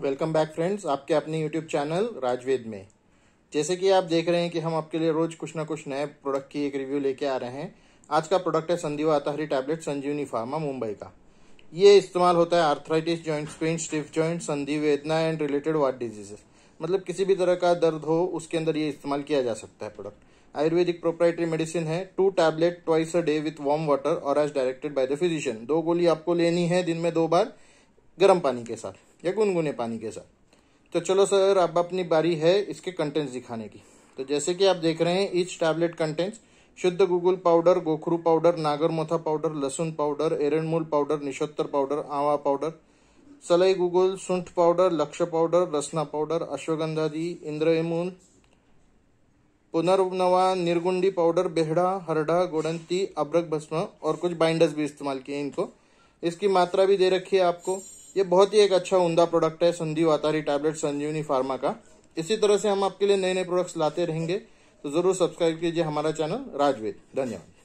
welcome back friends आपके अपने YouTube channel राजवेद में जैसे कि आप देख रहे हैं कि हम आपके लिए रोज कुछ ना कुछ नए प्रोडक्ट की एक रिव्यू लेके आ रहे हैं आज का प्रोडक्ट है संदीवा आताहरी टैबलेट संजीवनी फार्मा मुंबई का ये इस्तेमाल होता है आर्थराइटिस ज्वाइंट स्क्रीन स्टिफ जॉइंट संधि वेदना एंड रिलेटेड वार्ड डिजीजेस मतलब किसी भी तरह का दर्द हो उसके अंदर ये इस्तेमाल किया जा सकता है प्रोडक्ट आयुर्वेदिक प्रोप्राइटरी मेडिसिन है two tablet twice a day with warm water और as directed by the physician दो गोली आपको लेनी है दिन में दो बार गर्म पानी के साथ या गुनगुने पानी के साथ तो चलो सर अब अपनी बारी है इसके कंटेंट्स दिखाने की तो जैसे कि आप देख रहे हैं इच टैबलेट कंटेंट्स शुद्ध गुगुल पाउडर गोखरू पाउडर नागरमोथा पाउडर लहसुन पाउडर एरनमूल पाउडर निशोत्तर पाउडर आवा पाउडर सलाई गुगुल सुंठ पाउडर लक्ष्य पाउडर रसना पाउडर अश्वगंधादी इंद्रयमूल पुनर्नवा निर्गुंडी पाउडर बेहड़ा हरडा गोडंती अब्रक भस्म और कुछ बाइंडर्स भी इस्तेमाल किए इनको इसकी मात्रा भी दे रखी है आपको ये बहुत ही एक अच्छा उमदा प्रोडक्ट है संजीव आतारी टैबलेट संजीवनी फार्मा का इसी तरह से हम आपके लिए नए नए प्रोडक्ट्स लाते रहेंगे तो जरूर सब्सक्राइब कीजिए हमारा चैनल राजवेद धन्यवाद